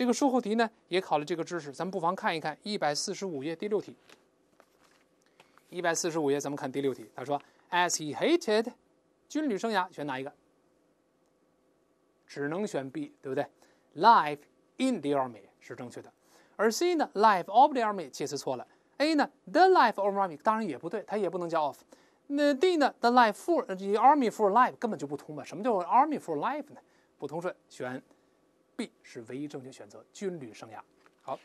这个售后题呢，也考了这个知识，咱们不妨看一看一百四十五页第六题。一百四十五页，咱们看第六题，他说：“As he hated，军旅生涯选哪一个？只能选 B，对不对？Life in the army 是正确的。而 C 呢，Life of the army 解词错了。A 呢，The life of the army 当然也不对，它也不能加 of。那 D 呢，The life for army for life 根本就不通嘛。什么叫 army for life 呢？不通顺，选。” B 是唯一正确选择，军旅生涯。好，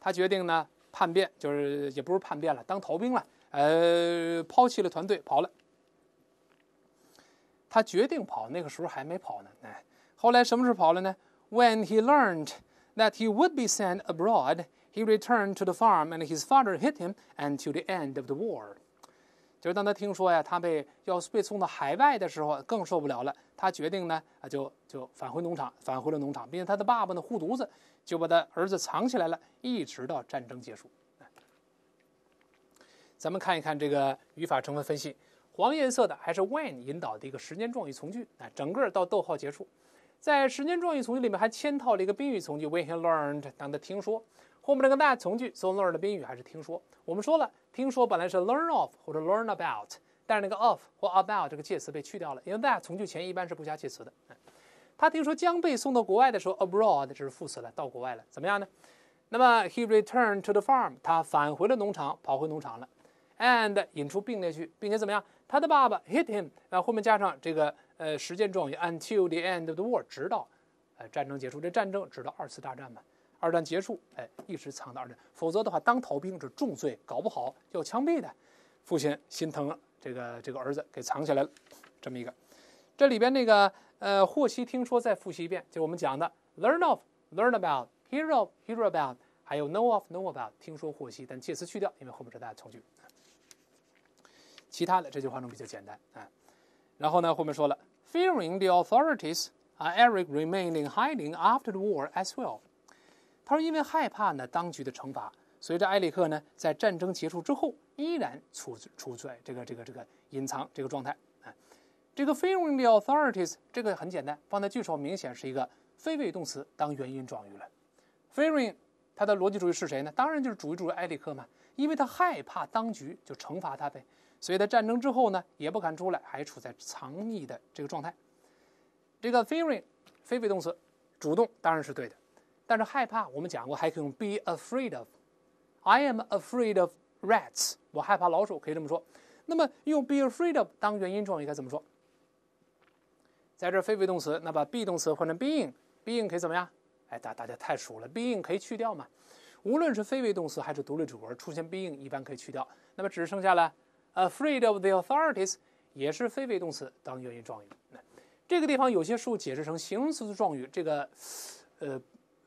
他决定呢叛变，就是也不是叛变了，当逃兵了，呃，抛弃了团队跑了。他决定跑，那个时候还没跑呢。哎，后来什么时候跑了呢？When he learned that he would be sent abroad, he returned to the farm, and his father hit him until the end of the war. 就是当他听说呀，他被要被送到海外的时候，更受不了了。他决定呢，啊，就就返回农场，返回了农场，并且他的爸爸呢，护犊子，就把他儿子藏起来了，一直到战争结束。咱们看一看这个语法成分分析，黄颜色的还是 when 引导的一个时间状语从句啊，整个到逗号结束。在时间状语从句里面还嵌套了一个宾语从句，when he learned 当他听说，后面这个 that 从句 s o l e r n e r 的宾语还是听说。我们说了。听说本来是 learn of 或者 learn about，但是那个 of 或 about 这个介词被去掉了，因为 that 从句前一般是不加介词的。他听说将被送到国外的时候，abroad 这是副词了，到国外了，怎么样呢？那么 he returned to the farm，他返回了农场，跑回农场了。and 引出并列句，并且怎么样？他的爸爸 hit him，然后后面加上这个呃时间状语 until the end of the war，直到呃战争结束，这战争直到二次大战嘛。二战结束，哎，一直藏到二战。否则的话，当逃兵是重罪，搞不好要枪毙的。父亲心疼了，这个这个儿子给藏起来了。这么一个，这里边那个呃，霍希听说再复习一遍，就我们讲的 learn of，learn about，hear of，hear about，还有 know of，know about，听说获悉，但介词去掉，因为后面是大从句。其他的这句话中比较简单啊。然后呢，后面说了，fearing the authorities，啊，Eric remained in hiding after the war as well。他说：“因为害怕呢，当局的惩罚，所以这埃里克呢，在战争结束之后，依然处处在这个这个这个隐藏这个状态。啊，这个 fearing the authorities，这个很简单，放在句首，明显是一个非谓动词当原因状语了。fearing，它的逻辑主义是谁呢？当然就是主语主埃里克嘛，因为他害怕当局就惩罚他呗，所以在战争之后呢，也不敢出来，还处在藏匿的这个状态。这个 fearing，非谓动词，主动当然是对的。”但是害怕，我们讲过还可以用 be afraid of。I am afraid of rats。我害怕老鼠，可以这么说。那么用 be afraid of 当原因状语该怎么说？在这非谓动词，那把 be 动词换成 being，being 可以怎么样？哎，大大家太熟了，being 可以去掉嘛？无论是非谓动词还是独立主格出现 being 一般可以去掉，那么只剩下了 afraid of the authorities 也是非谓动词当原因状语。这个地方有些候解释成形容词的状语，这个呃。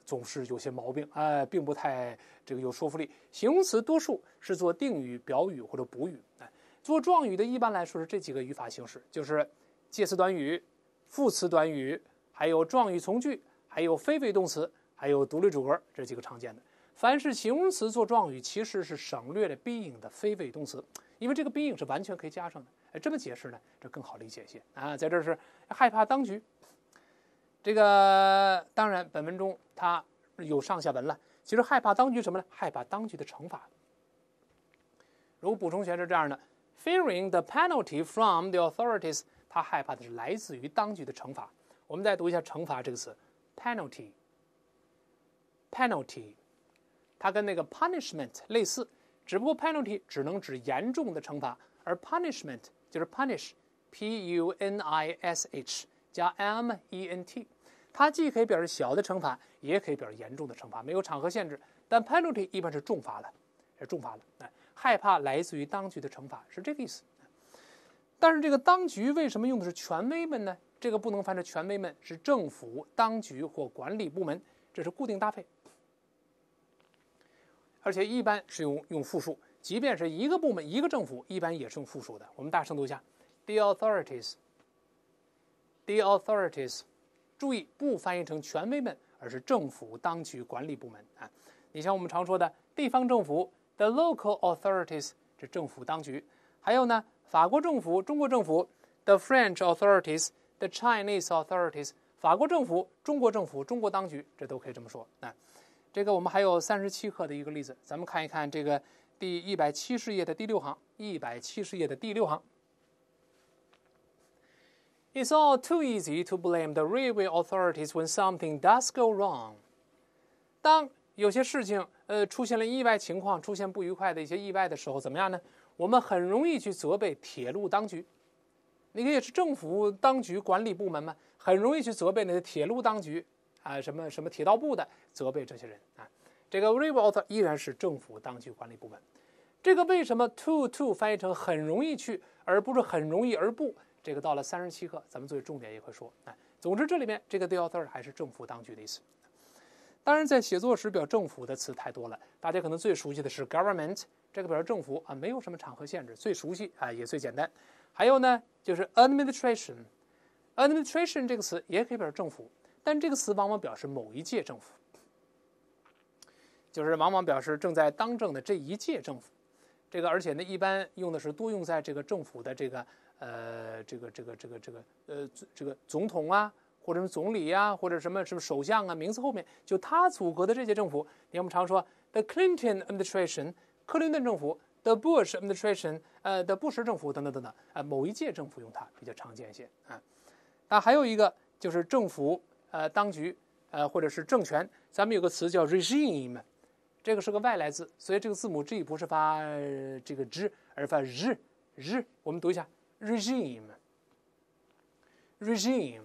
总是有些毛病，哎，并不太这个有说服力。形容词多数是做定语、表语或者补语，哎，做状语的一般来说是这几个语法形式，就是介词短语、副词短语，还有状语从句，还有非谓动词，还有独立主格这几个常见的。凡是形容词做状语，其实是省略了 being 的非谓动词，因为这个 being 是完全可以加上。的。哎，这么解释呢，这更好理解一些啊。在这是害怕当局。这个当然，本文中他有上下文了。其实害怕当局什么呢？害怕当局的惩罚。如果补充全是这样的，fearing the penalty from the authorities，他害怕的是来自于当局的惩罚。我们再读一下“惩罚”这个词，penalty，penalty，它跟那个 punishment 类似，只不过 penalty 只能指严重的惩罚，而 punishment 就是 punish，p u n i s h。加 m e n t，它既可以表示小的惩罚，也可以表示严重的惩罚，没有场合限制。但 penalty 一般是重罚了，是重罚了。哎，害怕来自于当局的惩罚是这个意思。但是这个当局为什么用的是权威们呢？这个不能翻成权威们，是政府、当局或管理部门，这是固定搭配。而且一般是用用复数，即便是一个部门、一个政府，一般也是用复数的。我们大声读一下：the authorities。The authorities，注意不翻译成权威们，而是政府、当局、管理部门啊。你像我们常说的地方政府，the local authorities 是政府当局。还有呢，法国政府、中国政府，the French authorities，the Chinese authorities，法国政府、中国政府、中国当局，这都可以这么说啊。这个我们还有三十七课的一个例子，咱们看一看这个第一百七十页的第六行，一百七十页的第六行。It's all too easy to blame the railway authorities when something does go wrong。当有些事情呃出现了意外情况，出现不愉快的一些意外的时候，怎么样呢？我们很容易去责备铁路当局，那个也是政府当局管理部门嘛，很容易去责备那个铁路当局啊，什么什么铁道部的责备这些人啊。这个 railway a u t h o r 依然是政府当局管理部门。这个为什么 too too 翻译成很容易去，而不是很容易而不？这个到了三十七课，咱们作为重点一块说。哎，总之这里面这个 “the u t h o r 还是政府当局的意思。当然，在写作时，表政府的词太多了。大家可能最熟悉的是 “government”，这个表示政府啊，没有什么场合限制，最熟悉啊，也最简单。还有呢，就是 “administration”。“administration” 这个词也可以表示政府，但这个词往往表示某一届政府，就是往往表示正在当政的这一届政府。这个而且呢，一般用的是多用在这个政府的这个。呃，这个这个这个这个呃，这个总统啊，或者什么总理啊，或者什么什么首相啊，名字后面就他组合的这届政府，你看我们常说 The Clinton Administration，克林顿政府；The Bush Administration，呃，的布什政府等等等等啊，某一届政府用它比较常见一些啊。那还有一个就是政府呃，当局呃，或者是政权，咱们有个词叫 Regime，这个是个外来字，所以这个字母 g 不是发这个 zh，而发 z h 我们读一下。regime，regime，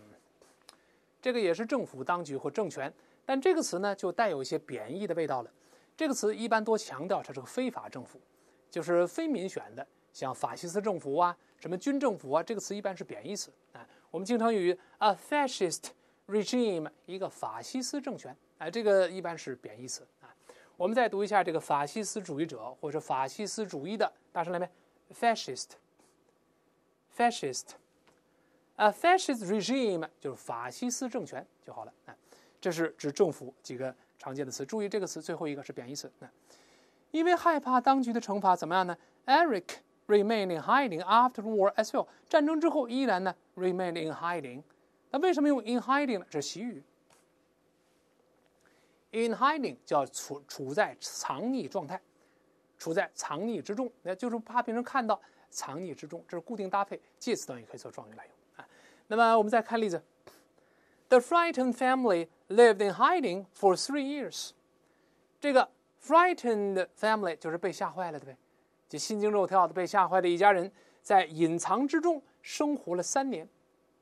这个也是政府、当局或政权，但这个词呢就带有一些贬义的味道了。这个词一般多强调它是个非法政府，就是非民选的，像法西斯政府啊、什么军政府啊。这个词一般是贬义词啊。我们经常与 a fascist regime 一个法西斯政权，啊，这个一般是贬义词啊。我们再读一下这个法西斯主义者或者法西斯主义的，大声来，没 fascist。fascist a fascist regime 就是法西斯政权就好了啊这是指政府几个常见的词注意这个词最后一个是贬义词因为害怕当局的惩罚怎么样呢 eric remains in hiding after war as well 战争之后依然呢 remains in hiding 那为什么用 in hiding 呢这是习语 in hiding 叫处处在藏匿状态处在藏匿之中那就是怕别人看到藏匿之中，这是固定搭配，介词短语可以做状语来用啊。那么我们再看例子：The frightened family lived in hiding for three years。这个 frightened family 就是被吓坏了的，呗，就心惊肉跳的被吓坏的一家人，在隐藏之中生活了三年，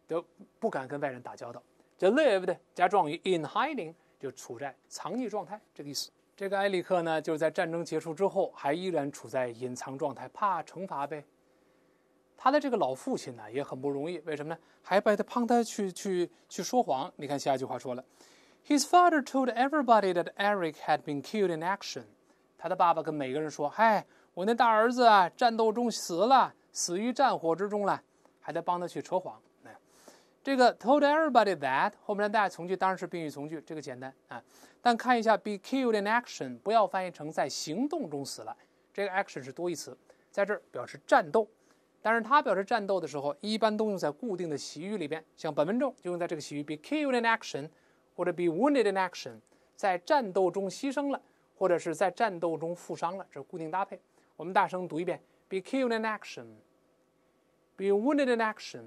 都不敢跟外人打交道。就 lived 加状语 in hiding，就处在藏匿状态，这个意思。这个埃里克呢，就是在战争结束之后，还依然处在隐藏状态，怕惩罚呗。他的这个老父亲呢也很不容易，为什么呢？还帮他、帮他去、去、去说谎。你看下一句话说了，His father told everybody that Eric had been killed in action。他的爸爸跟每个人说：“嗨，我那大儿子啊，战斗中死了，死于战火之中了。”还在帮他去扯谎。这个 told everybody that 后面的 that 从句当然是宾语从句，这个简单啊。但看一下 be killed in action，不要翻译成在行动中死了。这个 action 是多义词，在这儿表示战斗。但是他表示战斗的时候，一般都用在固定的习语里边，像本文中就用在这个习语：be killed in action 或者 be wounded in action，在战斗中牺牲了，或者是在战斗中负伤了，这是固定搭配。我们大声读一遍：be killed in action，be wounded in action。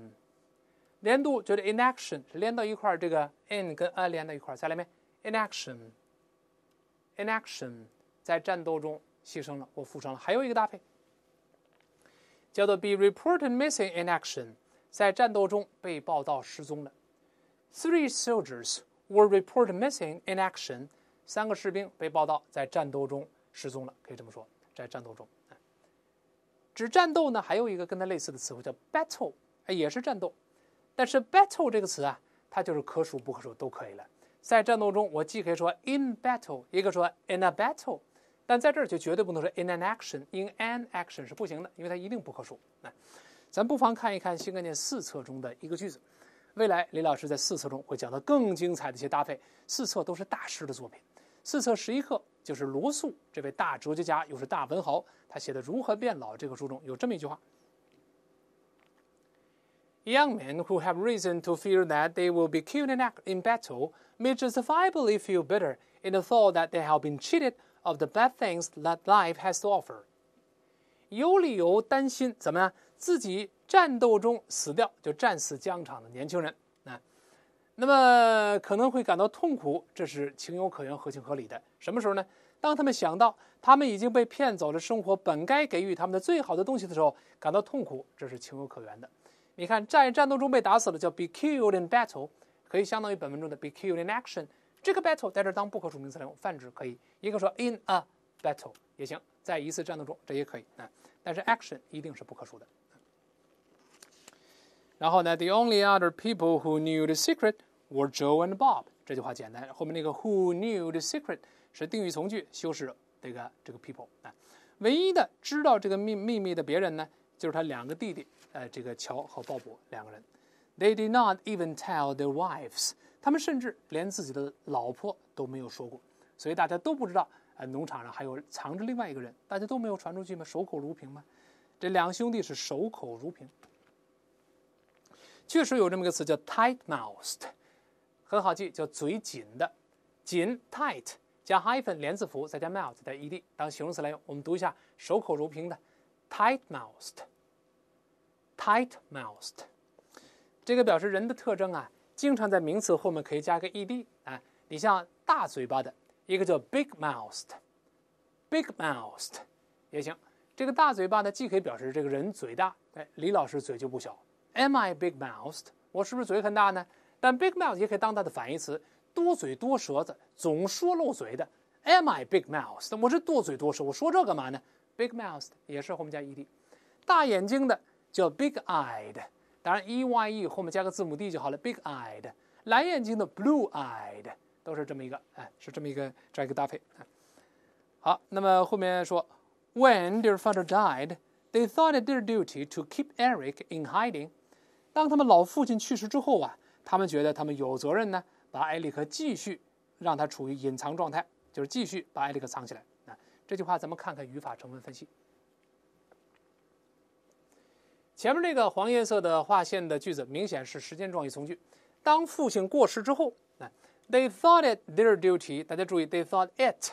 连读，觉得 in action 连到一块儿，这个 in 跟 a 连到一块儿，在里面 in action，in action 在战斗中牺牲了，或负伤了。还有一个搭配。叫做 be reported missing in action，在战斗中被报道失踪了。Three soldiers were reported missing in action，三个士兵被报道在战斗中失踪了。可以这么说，在战斗中。指战斗呢，还有一个跟它类似的词汇叫 battle，哎，也是战斗。但是 battle 这个词啊，它就是可数不可数都可以了。在战斗中，我既可以说 in battle，一个说 in a battle。但在这儿就绝对不能说 in an action，in an action 是不行的，因为它一定不可数。来，咱不妨看一看新概念四册中的一个句子。未来，李老师在四册中会讲到更精彩的一些搭配。四册都是大师的作品。四册十一课就是罗素这位大哲学家又是大文豪，他写的《如何变老》这个书中有这么一句话：“Young men who have reason to fear that they will be killed in battle may justifiably feel bitter in the thought that they have been cheated.” Of the bad things that life has to offer，有理由担心怎么样？自己战斗中死掉，就战死疆场的年轻人啊，那么可能会感到痛苦，这是情有可原、合情合理的。什么时候呢？当他们想到他们已经被骗走了生活本该给予他们的最好的东西的时候，感到痛苦，这是情有可原的。你看，在战斗中被打死了，叫 be killed in battle，可以相当于本文中的 be killed in action。这个 battle 在这当不可数名词来用，泛指可以。也可以说 in a battle 也行，在一次战斗中这也可以。嗯，但是 action 一定是不可数的。然后呢，the only other people who knew the secret were Joe and Bob。这句话简单，后面那个 who knew the secret 是定语从句，修饰这个这个 people 啊。唯一的知道这个秘秘密的别人呢，就是他两个弟弟，呃，这个乔和鲍勃两个人。They did not even tell their wives。他们甚至连自己的老婆都没有说过，所以大家都不知道，呃，农场上还有藏着另外一个人，大家都没有传出去吗？守口如瓶吗？这两兄弟是守口如瓶。确实有这么个词叫 tight mouthed，很好记，叫嘴紧的，紧 tight 加 hyphen 连字符再加 mouth 再加 ed 当形容词来用。我们读一下，守口如瓶的 tight mouthed，tight mouthed，这个表示人的特征啊。经常在名词后面可以加个 ed 啊，你像大嘴巴的，一个叫 big mouthed，big mouthed 也行。这个大嘴巴呢，既可以表示这个人嘴大，哎，李老师嘴就不小。Am I big mouthed？我是不是嘴很大呢？但 big mouth 也可以当它的反义词，多嘴多舌子，总说漏嘴的。Am I big mouthed？我是多嘴多舌，我说这干嘛呢？Big m o u t h 也是后面加 ed，大眼睛的叫 big eyed。当然，e y e 后面加个字母 d 就好了，big eyed，蓝眼睛的，blue eyed，都是这么一个，哎，是这么一个这样一个搭配。好，那么后面说，when their father died，they thought it their duty to keep Eric in hiding。当他们老父亲去世之后啊，他们觉得他们有责任呢，把埃里克继续让他处于隐藏状态，就是继续把埃里克藏起来。啊，这句话咱们看看语法成分分析。前面这个黄颜色的划线的句子，明显是时间状语从句。当父亲过世之后，啊，They thought it their duty。大家注意，They thought it，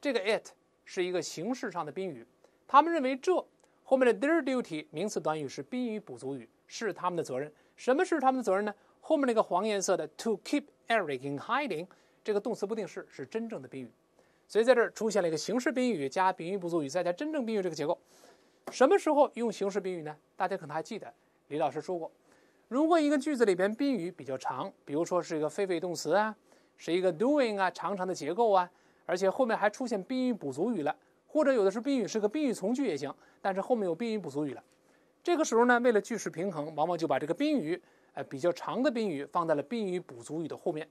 这个 it 是一个形式上的宾语。他们认为这后面的 their duty 名词短语是宾语补足语，是他们的责任。什么是他们的责任呢？后面那个黄颜色的 to keep Eric in hiding，这个动词不定式是真正的宾语。所以在这儿出现了一个形式宾语加宾语补足语，再加真正宾语这个结构。什么时候用形式宾语呢？大家可能还记得李老师说过，如果一个句子里边宾语比较长，比如说是一个非谓动词啊，是一个 doing 啊，长长的结构啊，而且后面还出现宾语补足语了，或者有的是宾语是个宾语从句也行，但是后面有宾语补足语了。这个时候呢，为了句式平衡，往往就把这个宾语，呃，比较长的宾语放在了宾语补足语的后面，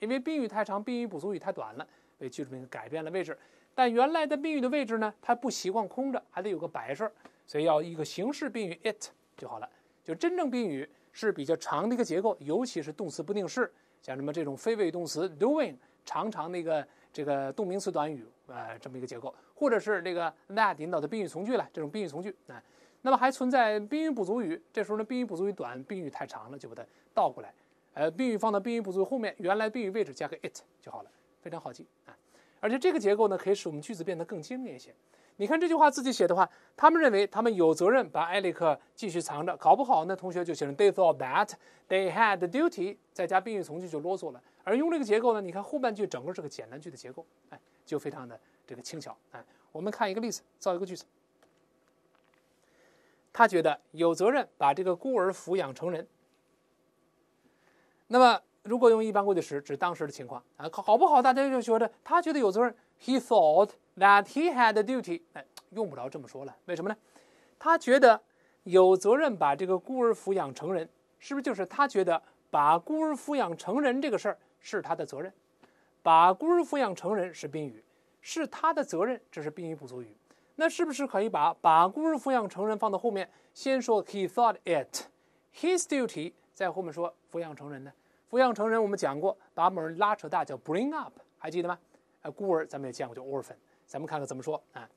因为宾语太长，宾语补足语太短了，为句式平衡改变了位置。但原来的宾语的位置呢？它不习惯空着，还得有个摆设，所以要一个形式宾语 it 就好了。就真正宾语是比较长的一个结构，尤其是动词不定式，像什么这种非谓语动词 doing，长长的一个这个动名词短语，呃，这么一个结构，或者是这个 that 引导的宾语从句了。这种宾语从句啊，那么还存在宾语补足语，这时候呢，宾语补足语短，宾语太长了，就把它倒过来，呃，宾语放到宾语补足语后面，原来宾语位置加个 it 就好了，非常好记啊。而且这个结构呢，可以使我们句子变得更精炼一些。你看这句话自己写的话，他们认为他们有责任把埃里克继续藏着，搞不好那同学就写成 t h e y thought that they had the duty。再加宾语从句就啰嗦了。而用这个结构呢，你看后半句整个是个简单句的结构，哎，就非常的这个轻巧。哎，我们看一个例子，造一个句子：他觉得有责任把这个孤儿抚养成人。那么。如果用一般过去时指当时的情况啊，好不好？大家就觉得他觉得有责任，He thought that he had a duty。哎，用不着这么说了。为什么呢？他觉得有责任把这个孤儿抚养成人，是不是就是他觉得把孤儿抚养成人这个事儿是他的责任？把孤儿抚养成人是宾语，是他的责任，这是宾语补足语。那是不是可以把把孤儿抚养成人放到后面，先说 he thought it，his duty 在后面说抚养成人呢？抚养成人，我们讲过，把某人拉扯大叫 bring up，还记得吗？啊，孤儿咱们也见过，叫 orphan。咱们看看怎么说啊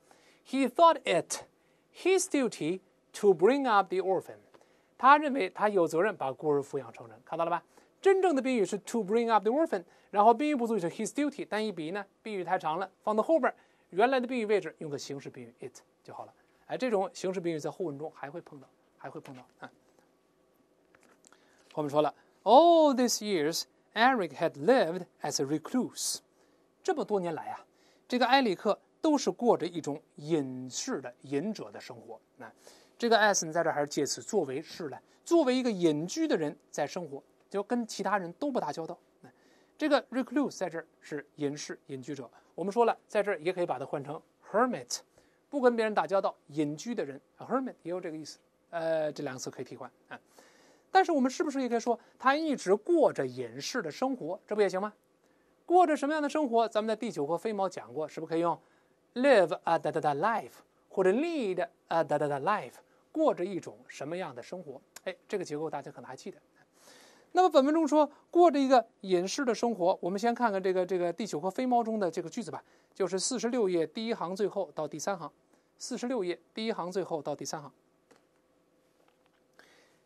？He thought it his duty to bring up the orphan。他认为他有责任把孤儿抚养成人，看到了吧？真正的宾语是 to bring up the orphan，然后宾语不足，就是 his duty。但一比呢，宾语太长了，放到后边，原来的宾语位置用个形式宾语 it 就好了。哎，这种形式宾语在后文中还会碰到，还会碰到啊。后面说了。All these years, Eric had lived as a recluse。这么多年来啊，这个埃里克都是过着一种隐士的隐者的生活。那这个 as 在这儿还是介词，作为是了。作为一个隐居的人在生活，就跟其他人都不打交道。这个 recluse 在这是隐士、隐居者。我们说了，在这儿也可以把它换成 hermit，不跟别人打交道，隐居的人。hermit 也有这个意思。呃，这两个词可以替换啊。但是我们是不是也可以说他一直过着隐士的生活？这不也行吗？过着什么样的生活？咱们在第九和飞猫讲过，是不是可以用 live 啊 a da life 或者 lead 啊 a da life 过着一种什么样的生活？哎，这个结构大家可能还记得。那么本文中说过着一个隐士的生活，我们先看看这个这个第九和飞猫中的这个句子吧，就是四十六页第一行最后到第三行，四十六页第一行最后到第三行。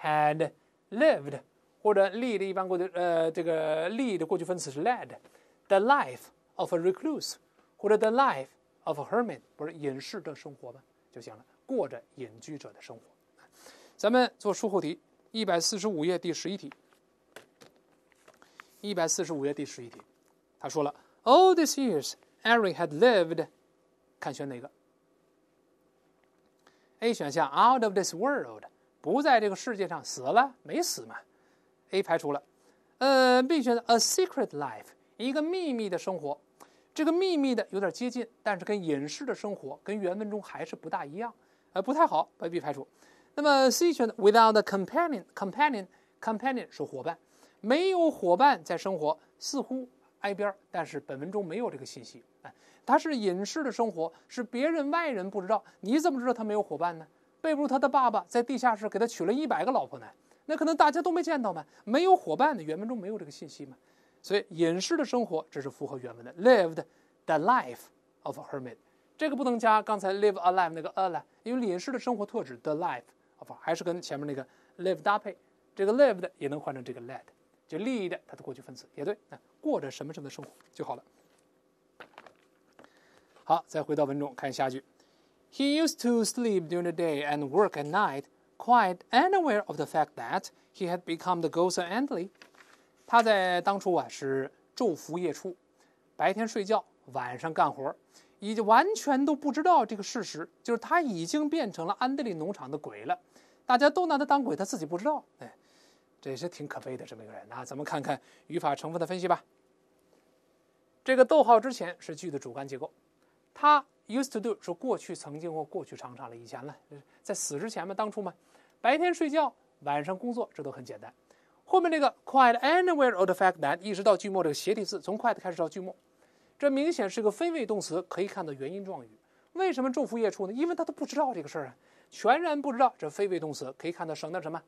Had lived，或者 lead 的一般过去，呃，这个 lead 的过去分词是 led，the life of a recluse，或者 the life of a h e r m i t 不是隐士的生活吗？就行了，过着隐居者的生活。咱们做术后题，一百四十五页第十一题。一百四十五页第十一题，他说了，All these years, e r i c had lived，看选哪个？A 选项，out of this world。不在这个世界上死了没死嘛？A 排除了，呃，B 选择 a secret life，一个秘密的生活，这个秘密的有点接近，但是跟隐士的生活跟原文中还是不大一样，呃，不太好，把 B 排除。那么 C 选择 without companion，companion，companion 是伙伴，没有伙伴在生活，似乎挨边，但是本文中没有这个信息哎，他是隐士的生活，是别人外人不知道，你怎么知道他没有伙伴呢？比鲁他的爸爸在地下室给他娶了一百个老婆呢，那可能大家都没见到嘛，没有伙伴的原文中没有这个信息嘛，所以隐士的生活这是符合原文的，lived the life of a hermit，这个不能加刚才 live a life 那个 a 了，因为隐士的生活特指 the life of 还是跟前面那个 live 搭配，这个 lived 也能换成这个 led，就 led 它的过去分词也对那过着什么什么的生活就好了。好，再回到文中看下一句。He used to sleep during the day and work at night, quite unaware of the fact that he had become the ghost of Antley. 他在当初啊是昼伏夜出，白天睡觉，晚上干活，已经完全都不知道这个事实，就是他已经变成了安德利农场的鬼了。大家都拿他当鬼，他自己不知道。哎，这也是挺可悲的这么一个人。那咱们看看语法成分的分析吧。这个逗号之前是句子主干结构，他 used to do 说过去曾经或过去常常了以前了，在死之前嘛，当初嘛，白天睡觉，晚上工作，这都很简单。后面这个 quite anywhere of the fact that 一直到句末这个斜体字从 quite 开始到句末，这明显是个非谓动词，可以看到原因状语。为什么昼伏夜出呢？因为他都不知道这个事儿啊，全然不知道。这非谓动词可以看到省掉什么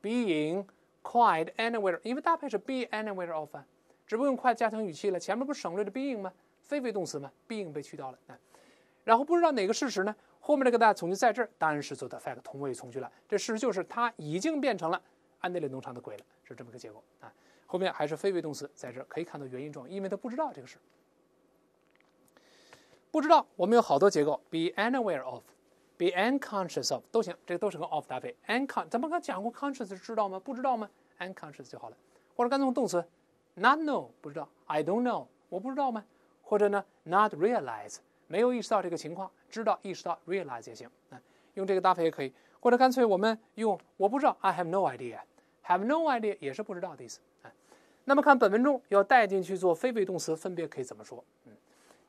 being quite anywhere，因为搭配是 be anywhere often，只不过用 quite 加强语气了，前面不省略着 being 吗？非谓动词嘛，being 被去掉了啊。然后不知道哪个事实呢？后面这个大从句在这儿，当然是做 the fact 同位语从句了。这事实就是它已经变成了安德烈农场的鬼了，是这么个结果啊。后面还是非谓动词，在这儿可以看到原因状，因为他不知道这个事，不知道。我们有好多结构，be a n y w h e r e of，be unconscious of 都行，这个都是跟 of 搭配。uncon 咱们刚讲过 conscious 知道吗？不知道吗？unconscious 就好了。或者干脆用动词，not know 不知道，I don't know 我不知道吗？或者呢？Not realize 没有意识到这个情况，知道意识到 realize 也行。啊，用这个搭配也可以。或者干脆我们用我不知道，I have no idea。Have no idea 也是不知道的意思。啊，那么看本文中要带进去做非谓动词，分别可以怎么说？嗯，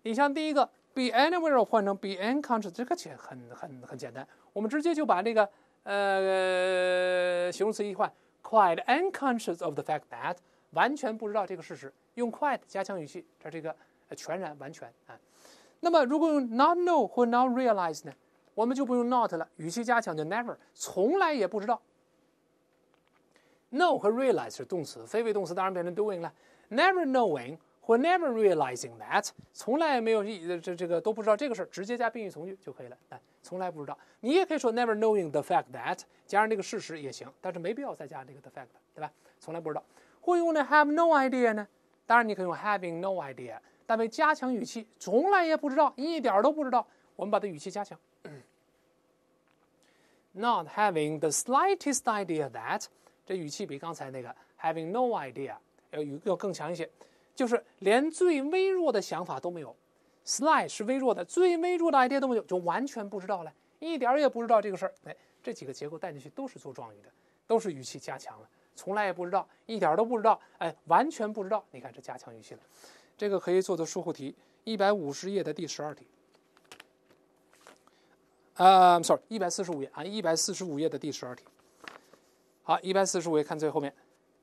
你像第一个 be anywhere 换成 be unconscious，这个简很很很简单。我们直接就把这个呃形容词一换，quite unconscious of the fact that 完全不知道这个事实，用 quite 加强语气。它这个。全然完全啊，那么如果用 not know 或 not realize 呢，我们就不用 not 了，语气加强就 never，从来也不知道。know 和 realize 是动词，非谓动词当然变成 doing 了。Never knowing 或 never realizing that，从来也没有这这个都不知道这个事儿，直接加宾语从句就可以了。哎，从来不知道。你也可以说 never knowing the fact that，加上这个事实也行，但是没必要再加这个 the fact，对吧？从来不知道。会用的 have no idea 呢，当然你可以用 having no idea。但为加强语气，从来也不知道，一点都不知道。我们把它语气加强。Not having the slightest idea that，这语气比刚才那个 having no idea 要语要更强一些，就是连最微弱的想法都没有。Slight 是微弱的，最微弱的 idea 都没有，就完全不知道了，一点也不知道这个事儿。哎，这几个结构带进去都是做状语的，都是语气加强了。从来也不知道，一点都不知道，哎，完全不知道。你看这加强语气了。这个可以做做疏忽题，一百五十页的第十二题，啊，sorry，一百四十五页啊，一百四十五页的第十二题。好，一百四十五页看最后面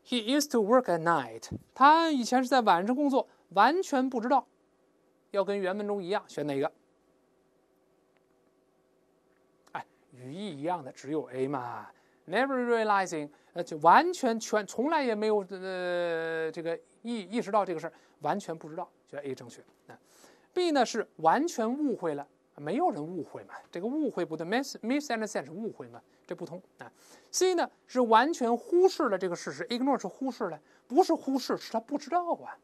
，He used to work at night。他以前是在晚上工作，完全不知道，要跟原文中一样，选哪个？哎，语义一样的只有 A 嘛，Never realizing，呃，就完全全从来也没有呃这个。意意识到这个事儿，完全不知道，选 A 正确啊。B 呢是完全误会了，没有人误会嘛，这个误会不对。Mis misunderstand 是误会嘛，这不通啊。C 呢是完全忽视了这个事实，ignore 是忽视了，不是忽视，是他不知道啊。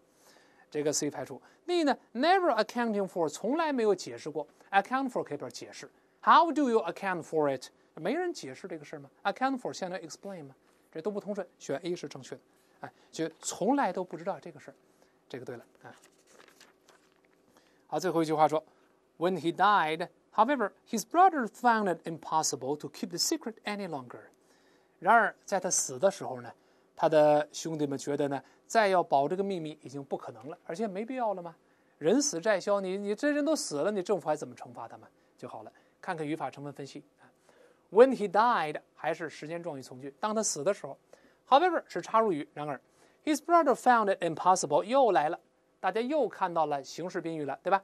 这个 C 排除。D 呢，never accounting for 从来没有解释过，account for 可以表示解释。How do you account for it？没人解释这个事儿吗？Account for 相当于 explain 吗？这都不通顺，选 A 是正确的。哎，就从来都不知道这个事儿，这个对了啊。好，最后一句话说，When he died，however，his b r o t h e r found it impossible to keep the secret any longer。然而在他死的时候呢，他的兄弟们觉得呢，再要保这个秘密已经不可能了，而且没必要了嘛。人死债消，你你这人都死了，你政府还怎么惩罚他们？就好了。看看语法成分分析啊。When he died 还是时间状语从句，当他死的时候。However 是插入语。然而，His brother found it impossible。又来了，大家又看到了形式宾语了，对吧？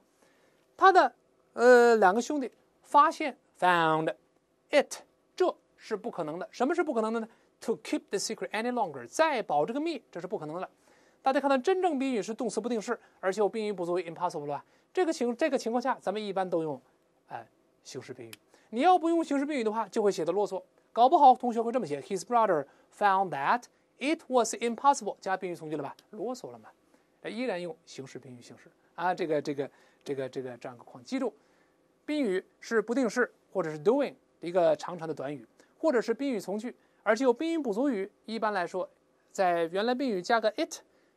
他的呃两个兄弟发现 found it，这是不可能的。什么是不可能的呢？To keep the secret any longer，再保这个密，这是不可能的。大家看到真正宾语是动词不定式，而且我宾语不足为 impossible 了。这个情这个情况下，咱们一般都用哎形式宾语。你要不用形式宾语的话，就会写的啰嗦。搞不好同学会这么写：His brother。Found that it was impossible 加宾语从句了吧？啰嗦了哎，依然用形式宾语形式啊。这个这个这个这个这样个框，记住，宾语是不定式或者是 doing 一个长长的短语，或者是宾语从句，而且有宾语补足语。一般来说，在原来宾语加个 it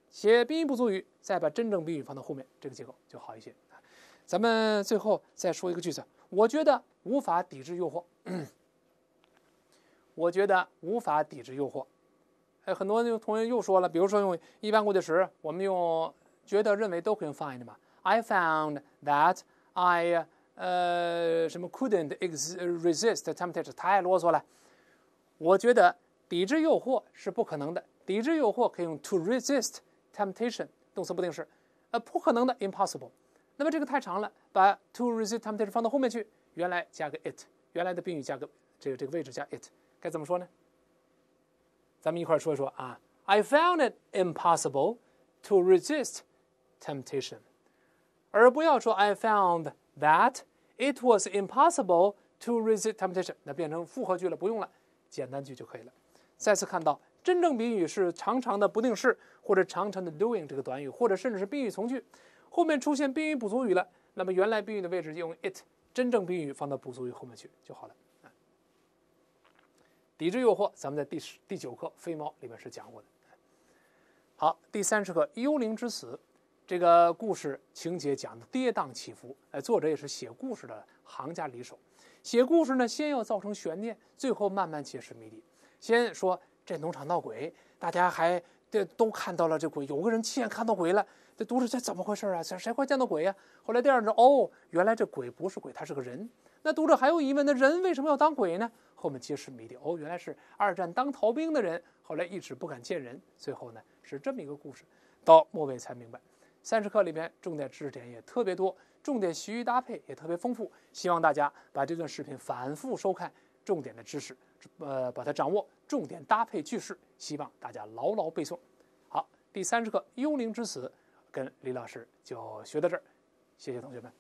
写宾语补足语，再把真正宾语放到后面，这个结构就好一些咱们最后再说一个句子，我觉得无法抵制诱惑。我觉得无法抵制诱惑。哎，很多同学又说了，比如说用一般过去时，我们用觉得认为都可以用 find 嘛。I found that I 呃什么 couldn't resist temptation，太啰嗦了。我觉得抵制诱惑是不可能的。抵制诱惑可以用 to resist temptation，动词不定式，呃不可能的 impossible。那么这个太长了，把 to resist temptation 放到后面去，原来加个 it，原来的宾语加个这个这个位置加 it。该怎么说呢？咱们一块儿说说啊。I found it impossible to resist temptation，而不要说 I found that it was impossible to resist temptation。那变成复合句了，不用了，简单句就可以了。再次看到，真正宾语是长长的不定式或者长长的 doing 这个短语，或者甚至是宾语从句，后面出现宾语补足语了，那么原来宾语的位置就用 it，真正宾语放到补足语后面去就好了。抵制诱惑，咱们在第十、第九课《飞猫》里面是讲过的。好，第三十课《幽灵之死》，这个故事情节讲的跌宕起伏，哎，作者也是写故事的行家里手。写故事呢，先要造成悬念，最后慢慢揭示谜底。先说这农场闹鬼，大家还这都看到了这鬼，有个人亲眼看到鬼了，这读者这怎么回事啊？谁谁会见到鬼呀？后来第二呢，哦，原来这鬼不是鬼，他是个人。那读者还有疑问，那人为什么要当鬼呢？后面揭示谜底，哦，原来是二战当逃兵的人，后来一直不敢见人，最后呢是这么一个故事，到末尾才明白。三十课里面重点知识点也特别多，重点习语搭配也特别丰富，希望大家把这段视频反复收看，重点的知识，呃，把它掌握，重点搭配句式，希望大家牢牢背诵。好，第三十课《幽灵之死》，跟李老师就学到这儿，谢谢同学们。